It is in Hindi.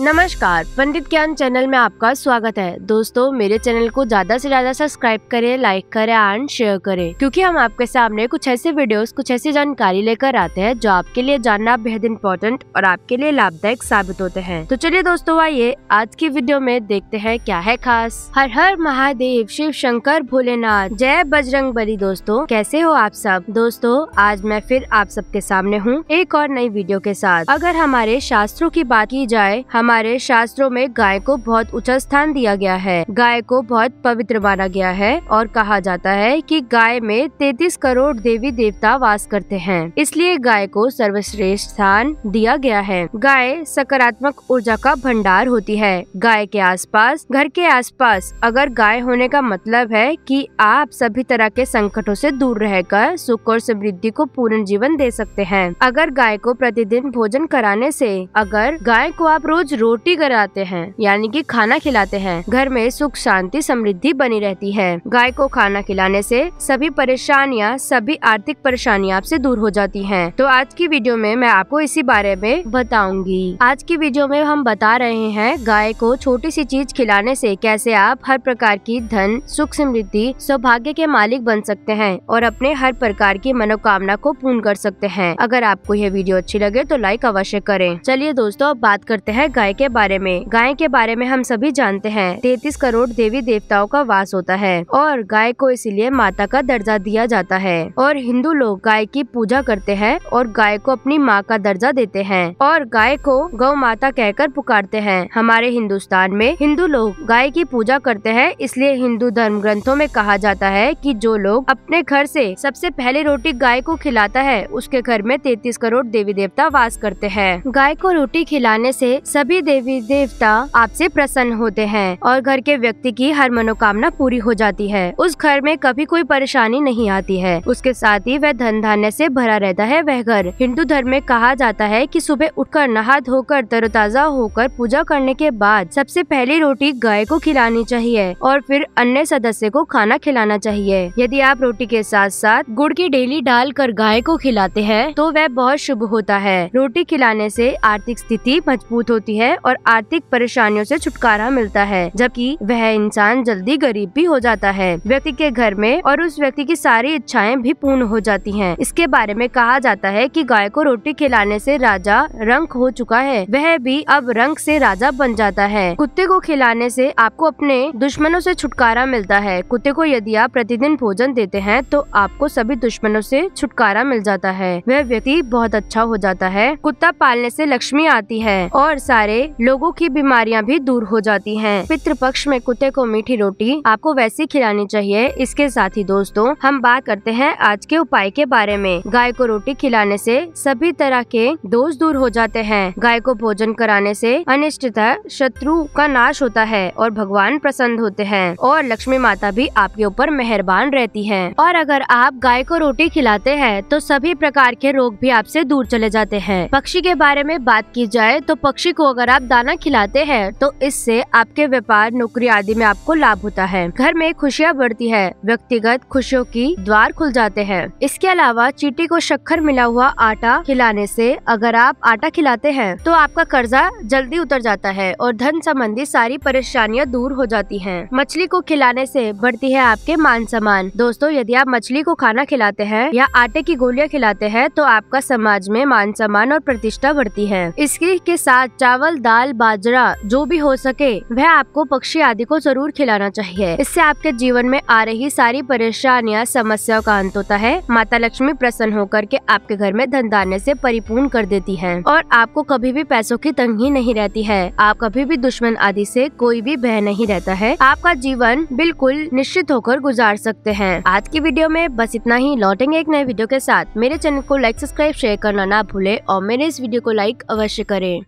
नमस्कार पंडित ज्ञान चैनल में आपका स्वागत है दोस्तों मेरे चैनल को ज्यादा से ज्यादा सब्सक्राइब करें लाइक करें एंड शेयर करें क्योंकि हम आपके सामने कुछ ऐसे वीडियोस कुछ ऐसी जानकारी लेकर आते हैं जो आपके लिए जानना बेहद इम्पोर्टेंट और आपके लिए लाभदायक साबित होते हैं तो चलिए दोस्तों आइए आज की वीडियो में देखते हैं क्या है खास हर हर महादेव शिव शंकर भोलेनाथ जय बजरंग बली दोस्तों कैसे हो आप सब दोस्तों आज मैं फिर आप सबके सामने हूँ एक और नई वीडियो के साथ अगर हमारे शास्त्रों की बात की जाए हम हमारे शास्त्रों में गाय को बहुत ऊंचा स्थान दिया गया है गाय को बहुत पवित्र माना गया है और कहा जाता है कि गाय में तैतीस करोड़ देवी देवता वास करते हैं इसलिए गाय को सर्वश्रेष्ठ स्थान दिया गया है गाय सकारात्मक ऊर्जा का भंडार होती है गाय के आसपास घर के आसपास अगर गाय होने का मतलब है कि आप सभी तरह के संकटों से दूर रहकर सुख और समृद्धि को पूर्ण जीवन दे सकते हैं अगर गाय को प्रतिदिन भोजन कराने से अगर गाय को आप रोज रोटी कराते हैं यानी कि खाना खिलाते हैं घर में सुख शांति समृद्धि बनी रहती है गाय को खाना खिलाने से सभी परेशानियां सभी आर्थिक परेशानियां आपसे दूर हो जाती हैं। तो आज की वीडियो में मैं आपको इसी बारे में बताऊंगी आज की वीडियो में हम बता रहे हैं गाय को छोटी सी चीज खिलाने से कैसे आप हर प्रकार की धन सुख समृद्धि सौभाग्य के मालिक बन सकते हैं और अपने हर प्रकार की मनोकामना को पूर्ण कर सकते हैं अगर आपको यह वीडियो अच्छी लगे तो लाइक अवश्य करें चलिए दोस्तों अब बात करते हैं गाय के बारे में गाय के बारे में हम सभी जानते हैं तैतीस करोड़ देवी देवताओं का वास होता है और गाय को इसीलिए माता का दर्जा दिया जाता है और हिंदू लोग गाय की पूजा करते हैं और गाय को अपनी माँ का दर्जा देते हैं और गाय को गौ माता कहकर पुकारते हैं हमारे हिंदुस्तान में हिंदू लोग गाय की पूजा करते हैं इसलिए हिंदू धर्म ग्रंथों में कहा जाता है कि जो लोग अपने घर से सबसे पहले रोटी गाय को खिलाता है उसके घर में तैतीस करोड़ देवी देवता वास करते हैं गाय को रोटी खिलाने से सब सभी देवी देवता आपसे प्रसन्न होते हैं और घर के व्यक्ति की हर मनोकामना पूरी हो जाती है उस घर में कभी कोई परेशानी नहीं आती है उसके साथ ही वह धन धान्य से भरा रहता है वह घर हिंदू धर्म में कहा जाता है कि सुबह उठकर नहा धोकर तरोताजा होकर पूजा करने के बाद सबसे पहली रोटी गाय को खिलानी चाहिए और फिर अन्य सदस्य को खाना खिलाना चाहिए यदि आप रोटी के साथ साथ गुड़ की डेली डाल कर गाय को खिलाते हैं तो वह बहुत शुभ होता है रोटी खिलाने से आर्थिक स्थिति मजबूत होती है है और आर्थिक परेशानियों से छुटकारा मिलता है जबकि वह इंसान जल्दी गरीब भी हो जाता है व्यक्ति के घर में और उस व्यक्ति की सारी इच्छाएं भी पूर्ण हो जाती हैं। इसके बारे में कहा जाता है कि गाय को रोटी खिलाने से राजा रंग हो चुका है वह भी अब रंग से राजा बन जाता है कुत्ते को खिलाने से आपको अपने दुश्मनों से छुटकारा मिलता है कुत्ते को यदि आप प्रतिदिन भोजन देते हैं तो आपको सभी दुश्मनों से छुटकारा मिल जाता है वह व्यक्ति बहुत अच्छा हो जाता है कुत्ता पालने से लक्ष्मी आती है और सारे सारे लोगों की बीमारियां भी दूर हो जाती हैं। पितृ पक्ष में कुत्ते को मीठी रोटी आपको वैसी खिलानी चाहिए इसके साथ ही दोस्तों हम बात करते हैं आज के उपाय के बारे में गाय को रोटी खिलाने से सभी तरह के दोष दूर हो जाते हैं गाय को भोजन कराने से अनिष्टता शत्रु का नाश होता है और भगवान प्रसन्न होते हैं और लक्ष्मी माता भी आपके ऊपर मेहरबान रहती है और अगर आप गाय को रोटी खिलाते हैं तो सभी प्रकार के रोग भी आपसे दूर चले जाते हैं पक्षी के बारे में बात की जाए तो पक्षी को अगर आप दाना खिलाते हैं तो इससे आपके व्यापार नौकरी आदि में आपको लाभ होता है घर में खुशियाँ बढ़ती है व्यक्तिगत खुशियों की द्वार खुल जाते हैं इसके अलावा चीटी को शक्कर मिला हुआ आटा खिलाने से अगर आप आटा खिलाते हैं तो आपका कर्जा जल्दी उतर जाता है और धन संबंधी सारी परेशानियाँ दूर हो जाती है मछली को खिलाने से बढ़ती है आपके मान सम्मान दोस्तों यदि आप मछली को खाना खिलाते हैं या आटे की गोलियाँ खिलाते हैं तो आपका समाज में मान सम्मान और प्रतिष्ठा बढ़ती है इसके के साथ चावल चावल दाल बाजरा जो भी हो सके वह आपको पक्षी आदि को जरूर खिलाना चाहिए इससे आपके जीवन में आ रही सारी परेशानियाँ समस्याओं का अंत होता है माता लक्ष्मी प्रसन्न होकर के आपके घर में धन धान्य से परिपूर्ण कर देती है और आपको कभी भी पैसों की तंगी नहीं रहती है आप कभी भी दुश्मन आदि से कोई भी भय नहीं रहता है आपका जीवन बिल्कुल निश्चित होकर गुजार सकते हैं आज की वीडियो में बस इतना ही लौटेंगे एक नए वीडियो के साथ मेरे चैनल को लाइक सब्सक्राइब शेयर करना ना भूले और मेरे इस वीडियो को लाइक अवश्य करें